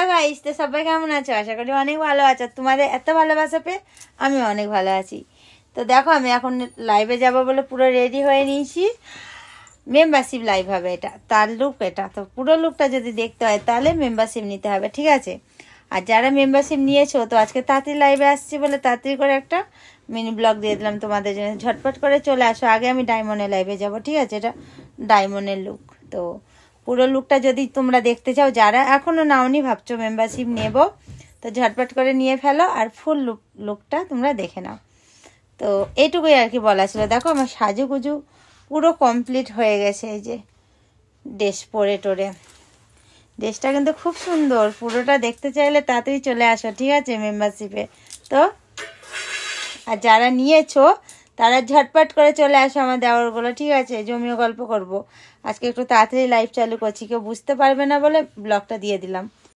hello guys তো সবাই কেমন আছো আশা করি অনেক ভালো আছো তোমাদের এত ভালোবাসা পেয়ে আমি অনেক ভালো আছি তো দেখো আমি এখন লাইভে যাব বলে পুরো রেডি হয়ে নিয়েছি মেম্বারশিপ লাইভ হবে এটা তার লুক এটা তো পুরো লুকটা যদি দেখতে হয় তাহলে মেম্বারশিপ নিতে হবে ঠিক আছে আর যারা মেম্বারশিপ নিয়েছো তো আজকে তাড়াতাড়ি লাইভে আসছি বলে তাড়াতাড়ি করে একটা মিনি ব্লগ দিয়ে দিলাম তোমাদের জন্য ঝটপট করে চলে আসো আগে আমি ডায়মন্ডের লাইভে যাব ঠিক আছে এটা ডায়মন্ডের লুক তো পুরো লুকটা যদি তোমরা দেখতে চাও যারা এখনও নাওনি ভাবছো মেম্বারশিপ নেব তো ঝটপট করে নিয়ে ফেলো আর ফুল লুক লুকটা তোমরা দেখে নাও তো এটুকুই আর কি বলা ছিল দেখো আমার সাজুগুজু পুরো কমপ্লিট হয়ে গেছে এই যে ড্রেস পরে টোরে ড্রেসটা কিন্তু খুব সুন্দর পুরোটা দেখতে চাইলে তাতেই চলে আসো ঠিক আছে মেম্বারশিপে তো আর যারা নিয়েছো তারা ঝটপট করে চলে আসো আমার দেওয়ারগুলো ঠিক আছে জমিও গল্প করব আজকে একটু তাড়াতাড়ি লাইভ চালু করছি কেউ বুঝতে পারবে না বলে ব্লগটা দিয়ে দিলাম